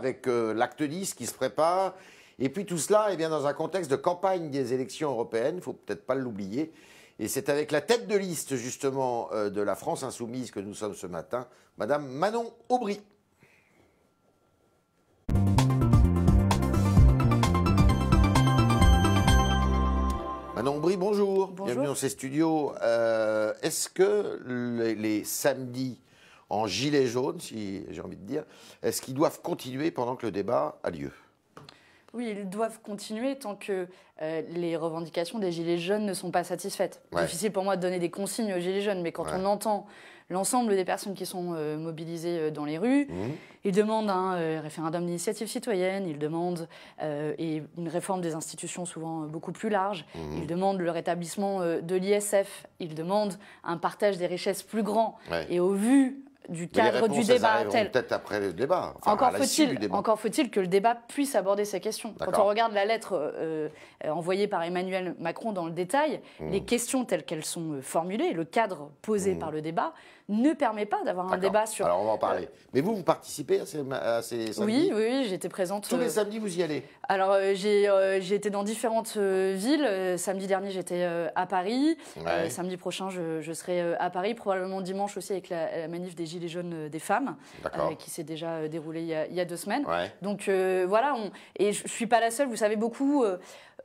avec euh, l'acte 10 qui se prépare. Et puis tout cela eh bien, dans un contexte de campagne des élections européennes, il ne faut peut-être pas l'oublier. Et c'est avec la tête de liste justement euh, de la France insoumise que nous sommes ce matin, Madame Manon Aubry. Manon Aubry, bonjour. Bienvenue dans ces studios. Euh, est-ce que les samedis en gilet jaune, si j'ai envie de dire, est-ce qu'ils doivent continuer pendant que le débat a lieu oui, ils doivent continuer tant que euh, les revendications des Gilets jaunes ne sont pas satisfaites. Difficile pour moi de donner des consignes aux Gilets jaunes, mais quand on entend l'ensemble des personnes qui sont euh, mobilisées euh, dans les rues, mmh. ils demandent un référendum d'initiative citoyenne, ils demandent et une réforme des institutions souvent beaucoup plus large, mmh. ils demandent le rétablissement de l'ISF, ils demandent un partage des richesses plus grand. Et au vu du cadre du débat. encore faut-il que le débat puisse aborder ces questions. Quand on regarde la lettre euh, euh, envoyée par Emmanuel Macron dans le détail, hmm. les questions telles qu'elles sont euh, formulées, le cadre posé hmm. par le débat ne permet pas d'avoir un débat sur. Alors on va en parler. Mais vous, vous participez à ces, samedis Oui, oui, j'étais présente. Tous les euh, samedis, vous y allez Alors euh, euh, j'ai été dans différentes villes. Samedi dernier, j'étais à Paris. samedi prochain, je, serai à Paris. Probablement dimanche aussi avec la, manif des Gilets jaunes des femmes, qui s'est déjà déroulée il y a, deux semaines. Donc voilà, et je ne suis pas la seule, vous savez, beaucoup.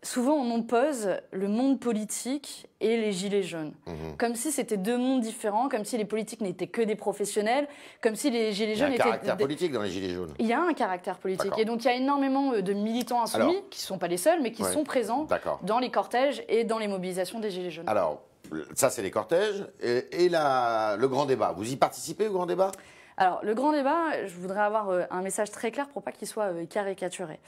souvent, on oppose le monde politique et les Gilets jaunes. Mhm. Comme si c'était deux mondes différents, comme si les politiques n'étaient que des professionnels, comme si les Gilets jaunes étaient... Il y a un caractère politique dans les Gilets jaunes. Il y a un caractère politique. Et donc il y a énormément euh, de militants insoumis, qui ne sont pas les seuls, mais qui sont présents dans les cortèges et dans les mobilisations des Gilets jaunes. Alors, ça c'est les cortèges. Et, le grand débat, vous y participez au grand débat alors, le grand débat, je voudrais avoir euh, un message très clair pour pas qu'il soit euh, caricaturé.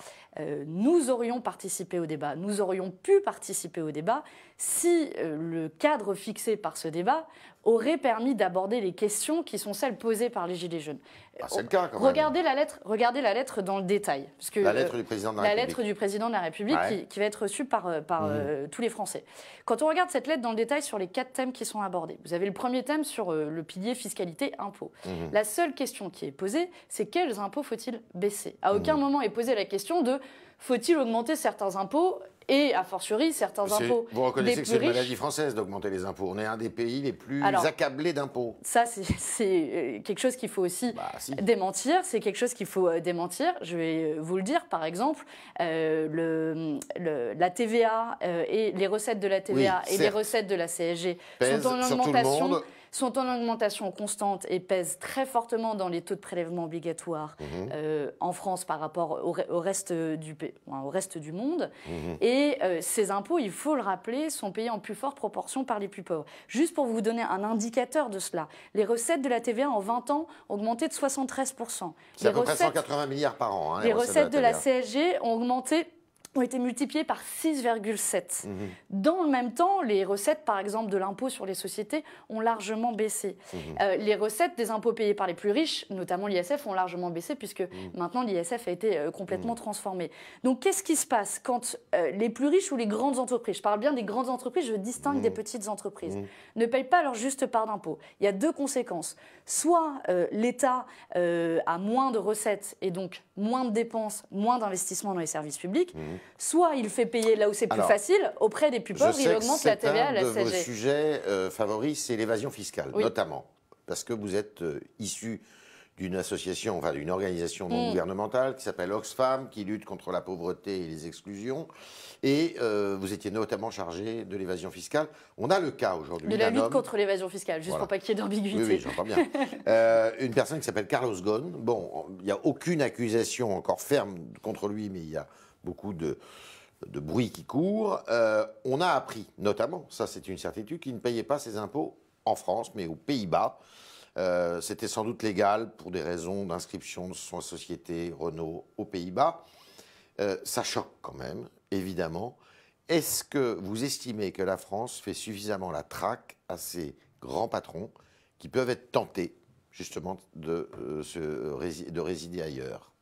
nous aurions participé au débat, nous aurions pu participer au débat si le cadre fixé par ce débat aurait permis d'aborder les questions qui sont celles posées par les Gilets jaunes. Ah, c'est le cas, regardez La lettre, regardez la lettre dans le détail. Parce la euh, lettre du président de la, République. qui, va être reçue par, euh, par mhm. euh, tous les Français. Quand on regarde cette lettre dans le détail sur les quatre thèmes qui sont abordés, vous avez le premier thème sur le pilier fiscalité impôt mhm. La seule question qui est posée, c'est quels impôts faut-il baisser À mhm. aucun moment est posée la question de faut-il augmenter certains impôts et a fortiori certains impôts. Vous reconnaissez que c'est une maladie française d'augmenter les impôts. On est un des pays les plus accablés d'impôts. Ça, c'est euh, quelque chose qu'il faut aussi bah, démentir. C'est quelque chose qu'il faut euh, démentir. Je vais euh, vous le dire, par exemple, le, la TVA et les recettes de la TVA et les recettes de la CSG sont en augmentation sont en augmentation constante et pèsent très fortement dans les taux de prélèvement obligatoire mhm. euh, en France par rapport au, reste, du, au reste du monde. Mhm. Et euh, ces impôts, il faut le rappeler, sont payés en plus forte proportion par les plus pauvres. Juste pour vous donner un indicateur de cela, les recettes de la TVA en 20 ans ont augmenté de 73%. C'est à près 180 milliards par an. Hein, les, recettes de la, de la CSG ont augmenté ont été multipliés par 6,7. Mhm. Dans le même temps, les recettes, par exemple, de l'impôt sur les sociétés ont largement baissé. Mhm. Euh, les recettes des impôts payés par les plus riches, notamment l'ISF, ont largement baissé puisque mhm. maintenant l'ISF a été euh, complètement transformé. Donc qu'est-ce qui se passe quand euh, les plus riches ou les grandes entreprises, je parle bien des grandes entreprises, je distingue des petites entreprises, ne payent pas leur juste part d'impôt Il y a deux conséquences. Soit l'État a moins de recettes et donc moins de dépenses, moins d'investissements dans les services publics soit il fait payer là où c'est plus facile, auprès des plus pauvres, il augmente la TVA à la CSG. Un de vos sujets euh, c'est l'évasion fiscale, notamment, parce que vous êtes euh, issu d'une association, enfin d'une organisation non mm. gouvernementale qui s'appelle Oxfam, qui lutte contre la pauvreté et les exclusions. Et euh, vous étiez notamment chargé de l'évasion fiscale. On a le cas aujourd'hui. De la lutte contre l'évasion fiscale, juste pour pas qu'il y ait d'ambiguïté. Oui, oui j'entends bien. une personne qui s'appelle Carlos Ghosn. Bon, il n'y a aucune accusation encore ferme contre lui, mais il y a beaucoup de, bruit qui court. Euh, on a appris, notamment, ça c'est une certitude, qu'il ne payait pas ses impôts en France, mais aux Pays-Bas. Euh, c'était sans doute légal pour des raisons d'inscription de son société Renault aux Pays-Bas. ça euh, choque quand même, évidemment. Est-ce que vous estimez que la France fait suffisamment la traque à ces grands patrons qui peuvent être tentés justement de résider ailleurs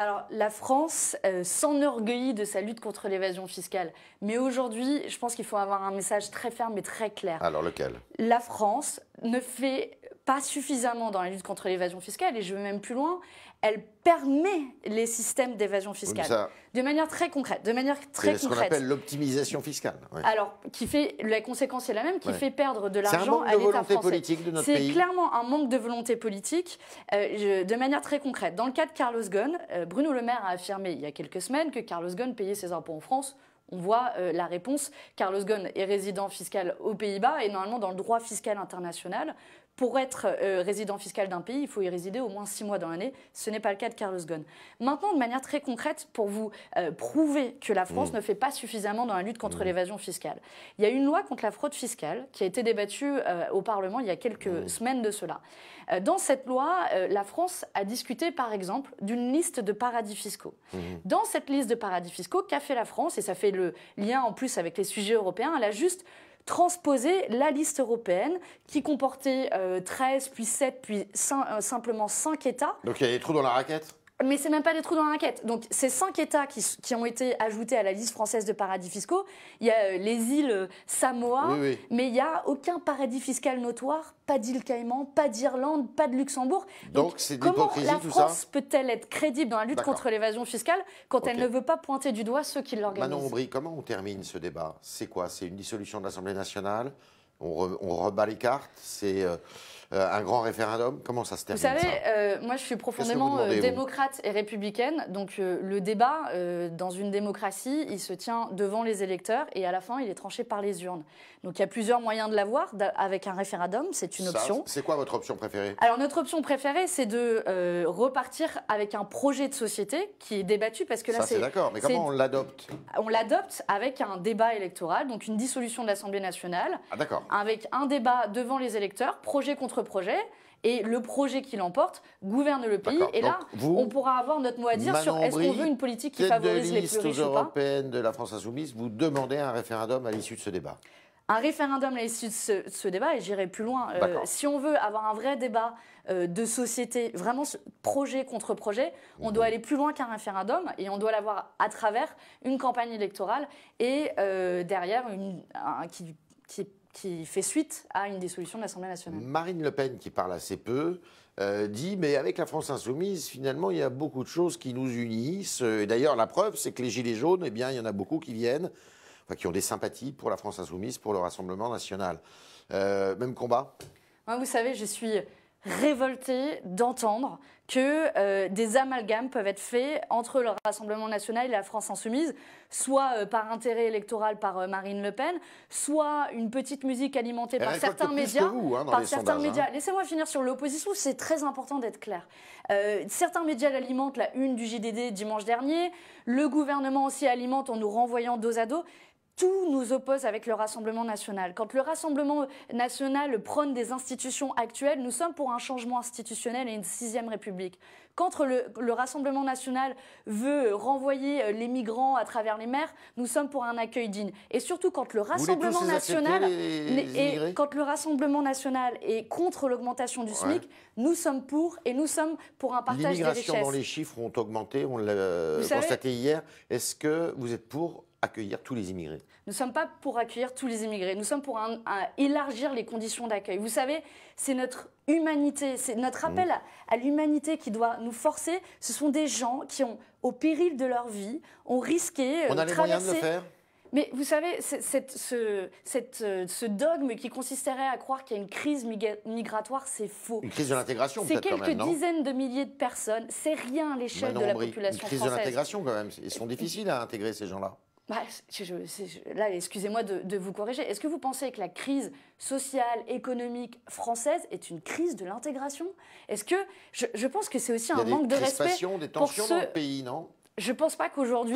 alors, la France euh, s'enorgueillit de sa lutte contre l'évasion fiscale. Mais aujourd'hui, je pense qu'il faut avoir un message très ferme et très clair. Alors, lequel La France ne fait pas suffisamment dans la lutte contre l'évasion fiscale, et je vais même plus loin, elle permet les systèmes d'évasion fiscale. De manière très concrète. De manière très concrète. ce qu'on appelle l'optimisation fiscale. Alors, qui fait, la conséquence est la même, qui fait perdre de l'argent à l'État français. C'est clairement un manque de volonté politique. Euh, de manière très concrète, dans le cas de Carlos Ghosn, euh, Bruno Le Maire a affirmé il y a quelques semaines que Carlos Ghosn payait ses impôts en France on voit euh, la réponse. Carlos Ghosn est résident fiscal aux Pays-Bas et normalement dans le droit fiscal international, pour être euh, résident fiscal d'un pays, il faut y résider au moins six mois dans l'année. Ce n'est pas le cas de Carlos Ghosn. Maintenant, de manière très concrète, pour vous euh, prouver que la France mm. ne fait pas suffisamment dans la lutte contre mm. l'évasion fiscale, il y a une loi contre la fraude fiscale qui a été débattue euh, au Parlement il y a quelques mm. semaines de cela. dans cette loi, la France a discuté, par exemple, d'une liste de paradis fiscaux. Dans cette liste de paradis fiscaux, qu'a fait la France Et ça fait le lien en plus avec les sujets européens. Elle a juste transposer la liste européenne qui comportait 13, euh, puis 7, puis 5, euh, simplement 5 États. Donc il y a des trous dans la raquette mais c'est même pas des trous dans l'enquête. Donc, ces cinq États qui, ont été ajoutés à la liste française de paradis fiscaux, il y a euh, les îles Samoa, mais il n'y a aucun paradis fiscal notoire, pas d'île Caïman, pas d'Irlande, pas de Luxembourg. Donc, comment la France peut-elle être crédible dans la lutte contre l'évasion fiscale quand elle ne veut pas pointer du doigt ceux qui l'organisent Manon Aubry, comment on termine ce débat C'est quoi C'est une dissolution de l'Assemblée nationale on, rebat les cartes C'est euh, un grand référendum Comment ça se termine Vous savez, euh, moi je suis profondément euh, démocrate et républicaine, donc le débat dans une démocratie, il se tient devant les électeurs et à la fin il est tranché par les urnes. Donc il y a plusieurs moyens de l'avoir. Avec un référendum, c'est une option. C'est quoi votre option préférée Alors notre option préférée, c'est de repartir avec un projet de société qui est débattu parce que là c'est. d'accord, mais comment on l'adopte On l'adopte avec un débat électoral, donc une dissolution de l'Assemblée nationale. Ah d'accord avec un débat devant les électeurs, projet contre projet. Et le projet qui l'emporte gouverne le pays. Et là, on pourra avoir notre mot à dire sur est-ce qu'on veut une politique qui favorise les plus riches ou pas. de la France insoumise, vous demandez un référendum à l'issue de ce débat un référendum à l'issue de ce, débat, et j'irai plus loin, euh, si on veut avoir un vrai débat euh, de société, vraiment projet contre projet, on mhm. doit aller plus loin qu'un référendum, et on doit l'avoir à travers une campagne électorale et euh, derrière une, qui, qui qui fait suite à une dissolution de l'Assemblée nationale. Marine Le Pen, qui parle assez peu, euh, dit mais avec la France insoumise, finalement, il y a beaucoup de choses qui nous unissent. Et d'ailleurs, la preuve, c'est que les gilets jaunes, eh bien, il y en a beaucoup qui viennent, qui ont des sympathies pour la France insoumise, pour le Rassemblement national. Euh, même combat. Moi, vous savez, je suis révolté d'entendre que euh, des amalgames peuvent être faits entre le Rassemblement national et la France insoumise, soit euh, par intérêt électoral par euh, Marine Le Pen, soit une petite musique alimentée eh, par certains médias. hein, par certains médias. Laissez-moi finir sur l'opposition, c'est très important d'être clair. certains médias l'alimentent, la une du JDD dimanche dernier. Le gouvernement aussi alimente en nous renvoyant dos à dos tout nous oppose avec le Rassemblement national. Quand le Rassemblement national prône des institutions actuelles, nous sommes pour un changement institutionnel et une sixième République. Quand le, Rassemblement national veut renvoyer euh, les migrants à travers les mers, nous sommes pour un accueil digne. Et surtout quand le Rassemblement national et quand le Rassemblement national est contre l'augmentation du SMIC, nous sommes pour et nous sommes pour un partage des richesses. les chiffres ont augmenté, on l'a euh, constaté hier. Est-ce que vous êtes pour accueillir tous les immigrés. Nous ne sommes pas pour accueillir tous les immigrés, nous sommes pour un, élargir les conditions d'accueil. Vous savez, c'est notre humanité, c'est notre mmh. appel à, l'humanité qui doit nous forcer. Ce sont des gens qui ont, au péril de leur vie, ont risqué... Euh, On a les moyens de le faire mais vous savez, cette, ce, cette, euh, ce, dogme qui consisterait à croire qu'il y a une crise migratoire, c'est faux. Une crise de l'intégration, peut-être. C'est quelques dizaines de milliers de personnes. C'est rien à l'échelle de la population française. Une crise de l'intégration, quand même. Ils sont difficiles à intégrer, ces gens-là. Bah, je, là, excusez-moi de, vous corriger. Est-ce que vous pensez que la crise sociale, économique française est une crise de l'intégration Est-ce que je, pense que c'est aussi un manque de respect des tensions pour dans le pays, non je pense pas qu'aujourd'hui,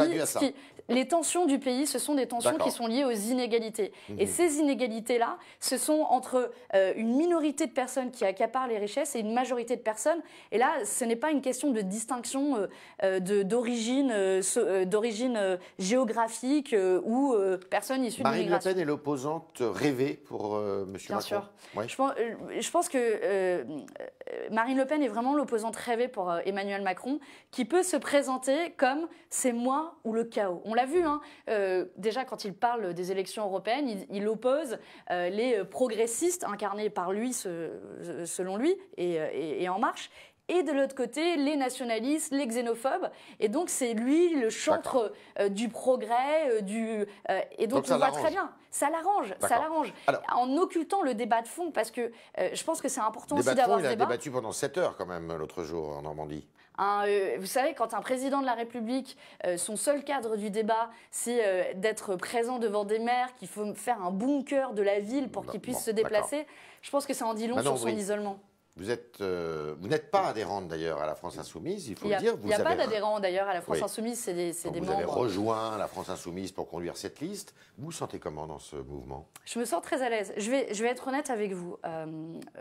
les tensions du pays, ce sont des tensions qui sont liées aux inégalités. Et mhm. ces inégalités-là, ce sont entre euh, une minorité de personnes qui accaparent les richesses et une majorité de personnes. Et là, ce n'est pas une question de distinction euh, euh, d'origine, d'origine géographique ou personne issue Marine Marine Le Pen est l'opposante rêvée pour Monsieur M. Macron. sûr. Je, je, pense, que Marine Le Pen est vraiment l'opposante rêvée pour Emmanuel Macron, qui peut se présenter comme c'est moi ou le chaos. On l'a vu, hein. euh, déjà quand il parle des élections européennes, il, oppose euh, les progressistes incarnés par lui, selon lui, euh, et, En Marche, et de l'autre côté les nationalistes, les xénophobes. Et donc c'est lui le chantre du progrès, du et donc, on voit très bien. Ça l'arrange, ça l'arrange. En occultant le débat de fond, parce que je pense que c'est important aussi d'avoir. Il a débattu pendant 7 heures quand même l'autre jour en Normandie. Hein, euh, vous savez, quand un président de la République, euh, son seul cadre du débat, c'est euh, d'être présent devant des maires, qu'il faut faire un bunker de la ville pour qu'il puisse se déplacer, je pense que ça en dit long bah sur son isolement. Euh, vous n'êtes pas adhérente d'ailleurs à la France Insoumise, il faut le dire. Il n'y a pas d'adhérent d'ailleurs à la France Insoumise, c'est des, membres. vous avez rejoint la France Insoumise pour conduire cette liste. Vous sentez comment dans ce mouvement Je me sens très à l'aise. Je vais, être honnête avec vous. Euh,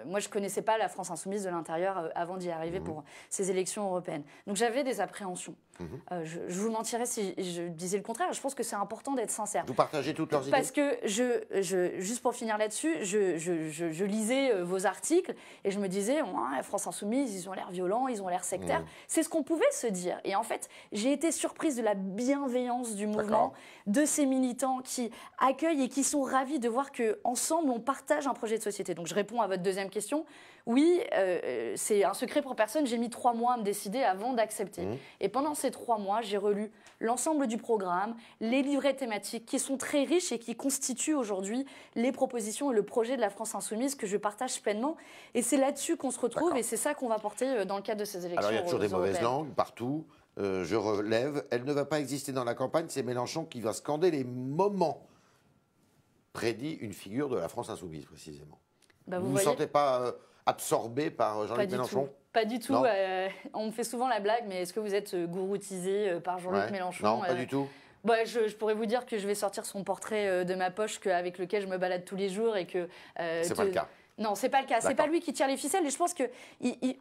moi, je ne connaissais pas la France Insoumise de l'intérieur euh, avant d'y arriver mmh. pour ces élections européennes. Donc j'avais des appréhensions. Mhm. Euh, je, vous mentirais si je disais le contraire. Je pense que c'est important d'être sincère. Vous partagez toutes leurs idées Parce que, je, je, juste pour finir là-dessus, je, lisais euh, vos articles et je me disais, France Insoumise, ils ont l'air violents, ils ont l'air sectaires. Mhm. C'est ce qu'on pouvait se dire. Et en fait, j'ai été surprise de la bienveillance du mouvement, de ces militants qui accueillent et qui sont ravis de voir qu'ensemble, on partage un projet de société. Donc je réponds à votre deuxième question oui, euh, c'est un secret pour personne, j'ai mis trois mois à me décider avant d'accepter. Mmh. Et pendant ces trois mois, j'ai relu l'ensemble du programme, les livrets thématiques qui sont très riches et qui constituent aujourd'hui les propositions et le projet de la France Insoumise que je partage pleinement. Et c'est là-dessus qu'on se retrouve et c'est ça qu'on va porter euh, dans le cadre de ces élections. Alors il y a toujours des mauvaises langues partout. Euh, je relève, elle ne va pas exister dans la campagne, c'est Mélenchon qui va scander les moments prédit une figure de la France insoumise précisément. Bah, vous ne vous sentez pas absorbé par euh, Jean-Luc Mélenchon Pas du tout. Euh, on me fait souvent la blague, mais est-ce que vous êtes euh, gouroutisé par Jean-Luc Mélenchon Non, pas du tout. Bah, je, pourrais vous dire que je vais sortir son portrait de ma poche que, avec lequel je me balade tous les jours et que. c'est pas le cas. Non, c'est pas le cas. C'est pas lui qui tire les ficelles. Et je pense que, euh, euh,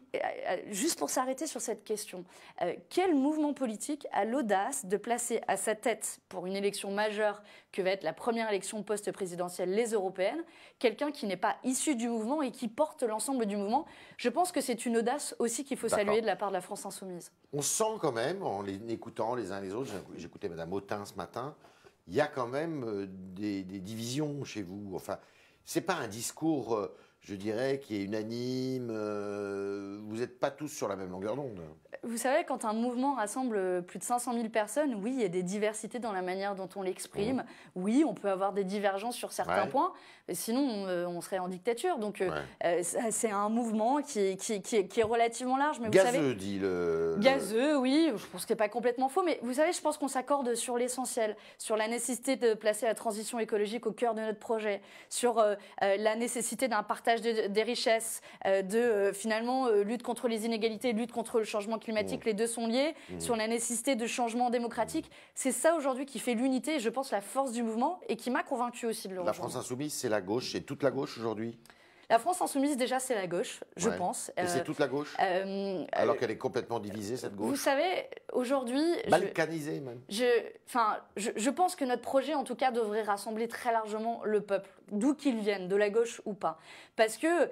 juste pour s'arrêter sur cette question, euh, quel mouvement politique a l'audace de placer à sa tête, pour une élection majeure que va être la première élection post-présidentielle, les européennes, quelqu'un qui n'est pas issu du mouvement et qui porte l'ensemble du mouvement Je pense que c'est une audace aussi qu'il faut saluer de la part de la France insoumise. On sent quand même, en les écoutant les uns les autres, j'écoutais Madame Autain ce matin, il y a quand même des, des divisions chez vous. Enfin. C'est pas un discours euh, je dirais, qui est unanime. Euh, vous n'êtes pas tous sur la même longueur d'onde. Vous savez, quand un mouvement rassemble plus de 500 000 personnes, oui, il y a des diversités dans la manière dont on l'exprime. Mmh. Oui, on peut avoir des divergences sur certains points, mais sinon, euh, on, serait en dictature. Donc, euh, c'est un mouvement qui, qui, est relativement large. Mais Gazeux, vous savez, dit le. Gazeux, oui, je pense que n'est pas complètement faux, mais vous savez, je pense qu'on s'accorde sur l'essentiel, sur la nécessité de placer la transition écologique au cœur de notre projet, sur la nécessité d'un partage des richesses, euh, de euh, finalement euh, lutte contre les inégalités, lutte contre le changement climatique, mmh. les deux sont liés, mmh. sur la nécessité de changement démocratique. Mmh. C'est ça aujourd'hui qui fait l'unité, je pense, la force du mouvement et qui m'a convaincu aussi de le La France insoumise, c'est la gauche, c'est toute la gauche aujourd'hui la France insoumise, déjà, c'est la gauche, je pense. Et c'est euh, toute la gauche euh, Alors euh, qu'elle est complètement divisée, cette gauche Vous savez, aujourd'hui... Balkanisée, même. Je, enfin, je, pense que notre projet, en tout cas, devrait rassembler très largement le peuple, d'où qu'il vienne, de la gauche ou pas. Parce que,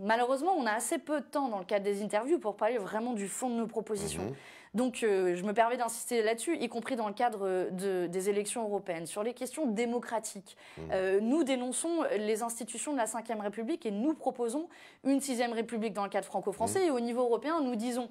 malheureusement, on a assez peu de temps dans le cadre des interviews pour parler vraiment du fond de nos propositions. Mhm. Donc euh, je me permets d'insister là-dessus, y compris dans le cadre euh, des élections européennes. Sur les questions démocratiques, mmh. euh, nous dénonçons les institutions de la Ve République et nous proposons une Sixième République dans le cadre franco-français. Mmh. Et au niveau européen, nous disons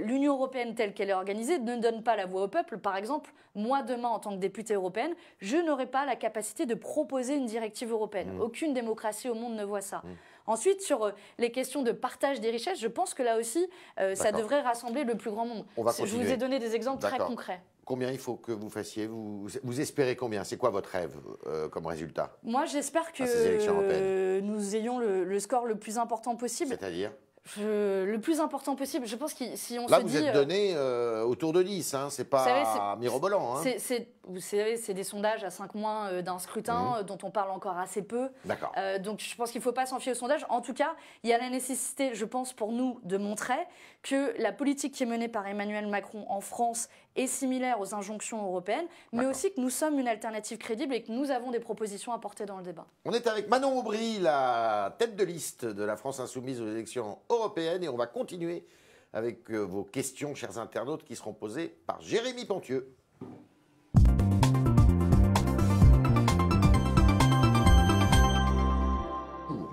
l'Union européenne telle qu'elle est organisée ne donne pas la voix au peuple. Par exemple, moi demain, en tant que députée européenne, je n'aurai pas la capacité de proposer une directive européenne. Mmh. Aucune démocratie au monde ne voit ça. Ensuite, sur euh, les questions de partage des richesses, je pense que là aussi, euh, ça devrait rassembler le plus grand monde. je vous ai donné des exemples très concrets. Combien il faut que vous fassiez vous, vous espérez combien C'est quoi votre rêve euh, comme résultat Moi, j'espère que nous ayons le, score le plus important possible. C'est-à-dire le plus important possible. Je pense que si on se dit. Là, vous êtes donné autour de 10, hein, c'est pas mirobolant. Hein. C'est vous savez, c'est des sondages à cinq mois euh, d'un scrutin mhm. euh, dont on parle encore assez peu. Euh, donc je pense qu'il ne faut pas s'en fier aux sondages. En tout cas, il y a la nécessité, je pense, pour nous de montrer que la politique qui est menée par Emmanuel Macron en France est similaire aux injonctions européennes, mais aussi que nous sommes une alternative crédible et que nous avons des propositions à porter dans le débat. On est avec Manon Aubry, la tête de liste de la France insoumise aux élections européennes, et on va continuer avec vos questions, chers internautes, qui seront posées par Jérémy Pontieux.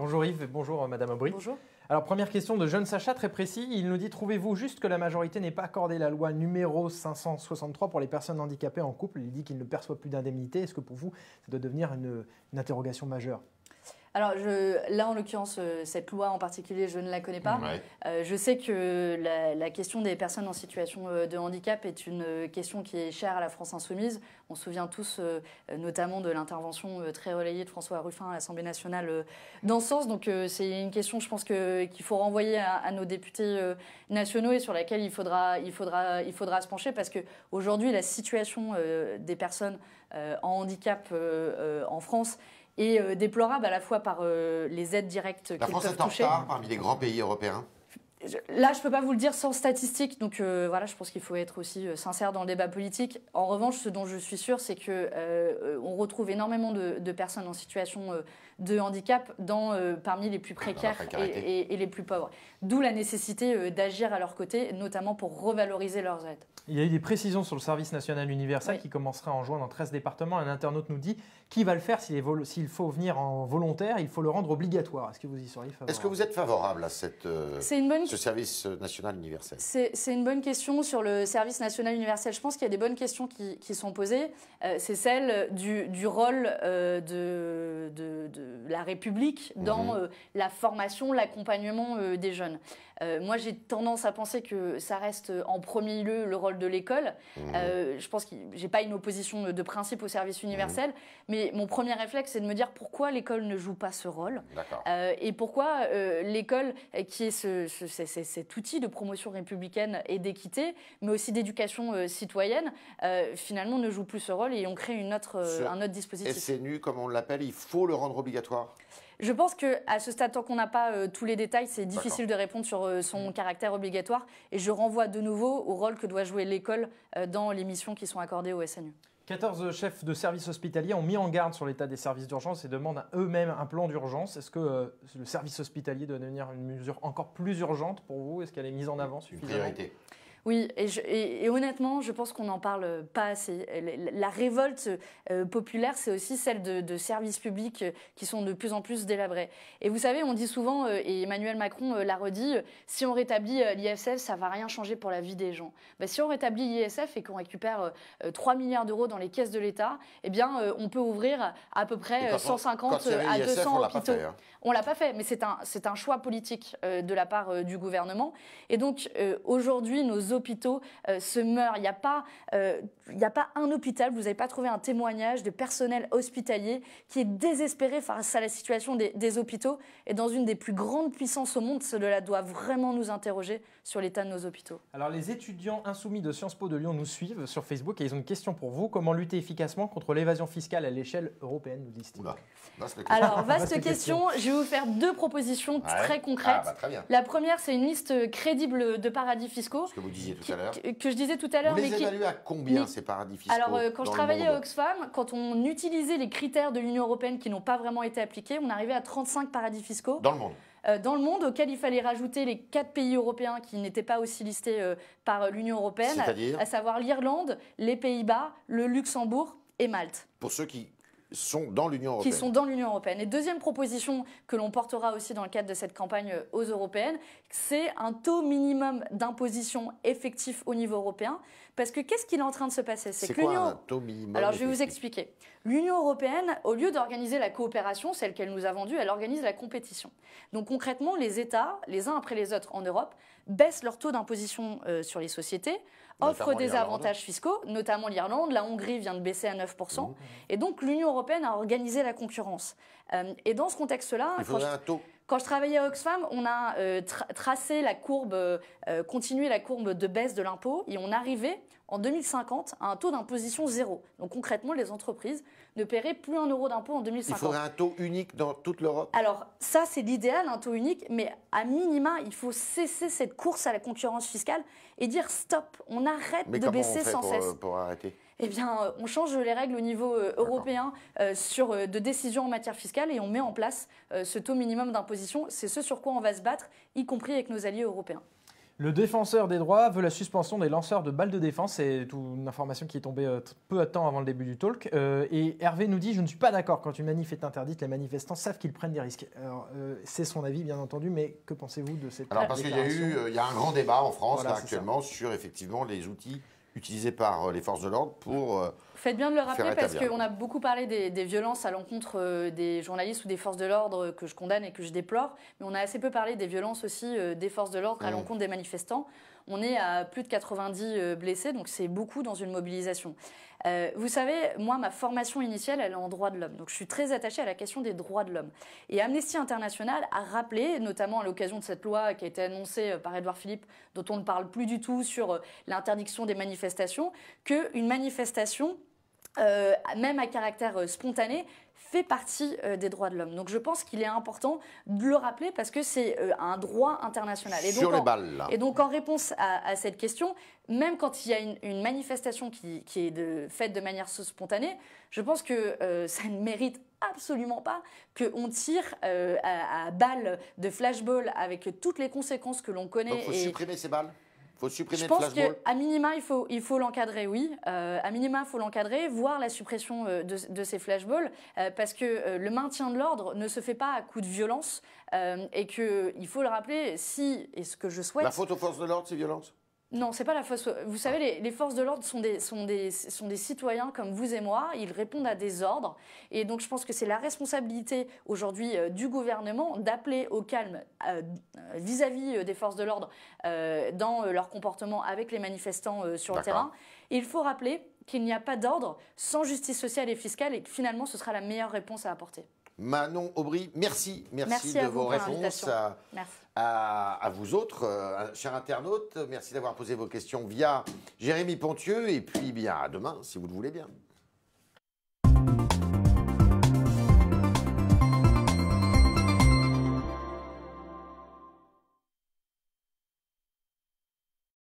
Bonjour Yves, bonjour euh, Madame Aubry. Bonjour. Alors première question de jeune Sacha, très précis. Il nous dit trouvez-vous juste que la majorité n'ait pas accordé la loi numéro 563 pour les personnes handicapées en couple Il dit qu'il ne perçoit plus d'indemnité. Est-ce que pour vous, ça doit devenir une interrogation majeure alors je, là, en l'occurrence, euh, cette loi en particulier, je ne la connais pas. Euh, je sais que la, question des personnes en situation euh, de handicap est une question qui est chère à la France insoumise. On se souvient tous notamment de l'intervention très relayée de François Ruffin à l'Assemblée nationale dans ce sens. Donc c'est une question, je pense, qu'il faut renvoyer à, nos députés nationaux et sur laquelle il faudra, il faudra, il faudra se pencher parce qu'aujourd'hui, la situation des personnes en handicap en France et euh, déplorable à la fois par euh, les aides directes La France est en retard parmi les grands pays européens Là, je ne peux pas vous le dire sans statistiques, donc euh, voilà, je pense qu'il faut être aussi sincère dans le débat politique. En revanche, ce dont je suis sûre, c'est qu'on on retrouve énormément de, personnes en situation de handicap dans, parmi les plus précaires et, les plus pauvres. D'où la nécessité d'agir à leur côté, notamment pour revaloriser leurs aides. Il y a eu des précisions sur le service national universel qui commencera en juin dans 13 départements. Un internaute nous dit qui va le faire s'il faut venir en volontaire Il faut le rendre obligatoire. Est-ce que vous y seriez favorable Est-ce que vous êtes favorable à cette, euh, ce service national universel C'est une bonne question sur le service national universel. Je pense qu'il y a des bonnes questions qui, sont posées. Euh, c'est celle du, rôle euh, de, la République dans mhm. la formation, l'accompagnement des jeunes. Euh, moi, j'ai tendance à penser que ça reste euh, en premier lieu le rôle de l'école. Mmh. Euh, je pense que j'ai pas une opposition de principe au service universel, mmh. mais mon premier réflexe, c'est de me dire pourquoi l'école ne joue pas ce rôle et pourquoi l'école, qui est cet outil de promotion républicaine et d'équité, mais aussi d'éducation citoyenne, finalement ne joue plus ce rôle et on crée une autre, un autre dispositif. nu, comme on l'appelle, il faut le rendre obligatoire. Je pense qu'à ce stade, tant qu'on n'a pas euh, tous les détails, c'est difficile de répondre sur euh, son mmh. caractère obligatoire. Et je renvoie de nouveau au rôle que doit jouer l'école euh, dans les missions qui sont accordées au SNU. 14 chefs de services hospitaliers ont mis en garde sur l'état des services d'urgence et demandent à eux-mêmes un plan d'urgence. Est-ce que le service hospitalier doit devenir une mesure encore plus urgente pour vous Est-ce qu'elle est mise en avant suffisamment oui, et, honnêtement, je pense qu'on n'en parle pas assez. La révolte euh, populaire, c'est aussi celle de, services publics euh, qui sont de plus en plus délabrés. Et vous savez, on dit souvent, euh, et Emmanuel Macron l'a redit, si on rétablit l'ISF, ça va rien changer pour la vie des gens. Ben, si on rétablit l'ISF et qu'on récupère 3 milliards d'euros dans les caisses de l'État, eh bien, on peut ouvrir à peu près 150 à 200 hôpitaux. Hein. On l'a pas fait, mais c'est un, c'est un choix politique euh, de la part euh, du gouvernement. Et donc euh, aujourd'hui, nos hôpitaux se meurent. Il n'y a pas, il a pas un hôpital. Vous n'avez pas trouvé un témoignage de personnel hospitalier qui est désespéré face à la situation des, hôpitaux. Et dans une des plus grandes puissances au monde, cela doit vraiment nous interroger sur l'état de nos hôpitaux. Alors les étudiants insoumis de Sciences Po de Lyon nous suivent sur Facebook et ils ont une question pour vous. Comment lutter efficacement contre l'évasion fiscale à l'échelle européenne, nous disent-ils Alors, vaste, question. — Je vais vous faire deux propositions très concrètes. Ah, bah, La première, c'est une liste crédible de paradis fiscaux. Ce que vous disiez tout à l'heure. Que, je disais tout à l'heure. Vous les mais évaluez à combien ces paradis fiscaux Alors, euh, quand je travaillais à Oxfam, quand on utilisait les critères de l'Union européenne qui n'ont pas vraiment été appliqués, on arrivait à 35 paradis fiscaux. Dans le monde euh, dans le monde auquel il fallait rajouter les quatre pays européens qui n'étaient pas aussi listés euh, par l'Union européenne, à, à savoir l'Irlande, les Pays-Bas, le Luxembourg et Malte. Pour ceux qui sont Qui sont dans l'Union européenne. Et deuxième proposition que l'on portera aussi dans le cadre de cette campagne euh, aux européennes, c'est un taux minimum d'imposition effectif au niveau européen. Parce que qu'est-ce qu'il est en train de se passer C'est quoi un taux minimum Alors je vais vous expliquer. L'Union européenne, au lieu d'organiser la coopération, celle qu'elle nous a vendue, elle organise la compétition. Donc concrètement, les États, les uns après les autres en Europe, baissent leur taux d'imposition euh, sur les sociétés offre des avantages fiscaux, notamment l'Irlande. La Hongrie vient de baisser à 9%. Mmh. Et donc l'Union européenne a organisé la concurrence. Euh, et dans ce contexte-là... Il faudrait un taux quand je travaillais à Oxfam, on a euh, tracé la courbe, euh, euh, continué la courbe de baisse de l'impôt et on arrivait en 2050 à un taux d'imposition zéro. Donc concrètement, les entreprises ne paieraient plus un euro d'impôt en 2050. Il faudrait un taux unique dans toute l'Europe Alors ça, c'est l'idéal, un taux unique, mais à minima, il faut cesser cette course à la concurrence fiscale et dire stop, on arrête de baisser sans cesse. Pour arrêter eh bien, euh, on change les règles au niveau euh, européen euh, sur, de décision en matière fiscale et on met en place ce taux minimum d'imposition. C'est ce sur quoi on va se battre, y compris avec nos alliés européens. Le défenseur des droits veut la suspension des lanceurs de balles de défense. C'est une information qui est tombée peu à temps avant le début du talk. et Hervé nous dit Je ne suis pas d'accord. Quand une manif est interdite, les manifestants savent qu'ils prennent des risques. c'est son avis, bien entendu, mais que pensez-vous de cette Alors, parce qu'il y a eu il y a un grand débat en France, actuellement, sur effectivement les outils utilisés par euh, les forces de l'ordre pour... Euh, Faites bien de le rappeler parce qu'on a beaucoup parlé des, violences à l'encontre euh, des journalistes ou des forces de l'ordre que je condamne et que je déplore, mais on a assez peu parlé des violences aussi des forces de l'ordre à mmh. l'encontre des manifestants. On est à plus de 90 blessés, donc c'est beaucoup dans une mobilisation. Euh, vous savez, moi, ma formation initiale, elle est en droit de l'homme. Donc je suis très attachée à la question des droits de l'homme. Et Amnesty International a rappelé, notamment à l'occasion de cette loi qui a été annoncée euh, par Édouard Philippe, dont on ne parle plus du tout sur euh, l'interdiction des manifestations, qu'une manifestation... même à caractère spontané, fait partie euh, des droits de l'homme. Donc je pense qu'il est important de le rappeler parce que c'est euh, un droit international. Et donc, Sur les balles. Et donc en réponse à, cette question, même quand il y a une, manifestation qui, est faite de manière spontanée, je pense que euh, ça ne mérite absolument pas qu'on tire à, balles de flashball avec toutes les conséquences que l'on connaît. Donc, faut supprimer ces balles je pense qu'à minima, il faut, il faut l'encadrer, oui. Euh, à minima, il faut l'encadrer, voir la suppression euh, de, ces flashballs, euh, parce que le maintien de l'ordre ne se fait pas à coups de violence, et qu'il faut le rappeler, si, et ce que je souhaite... La faute aux forces de l'ordre, c'est violence non, c'est pas la fausse. Vous savez, les, forces de l'ordre sont des, sont, sont des citoyens comme vous et moi. Ils répondent à des ordres. Et donc, je pense que c'est la responsabilité aujourd'hui euh, du gouvernement d'appeler au calme euh, vis-à-vis euh, des forces de l'ordre dans leur comportement avec les manifestants sur le terrain. il faut rappeler qu'il n'y a pas d'ordre sans justice sociale et fiscale et que finalement, ce sera la meilleure réponse à apporter. Manon Aubry, merci. Merci, de vos réponses. À... Merci à, vous autres, euh, chers internautes. Merci d'avoir posé vos questions via Jérémy Ponthieu, Et puis, bien, à demain, si vous le voulez bien.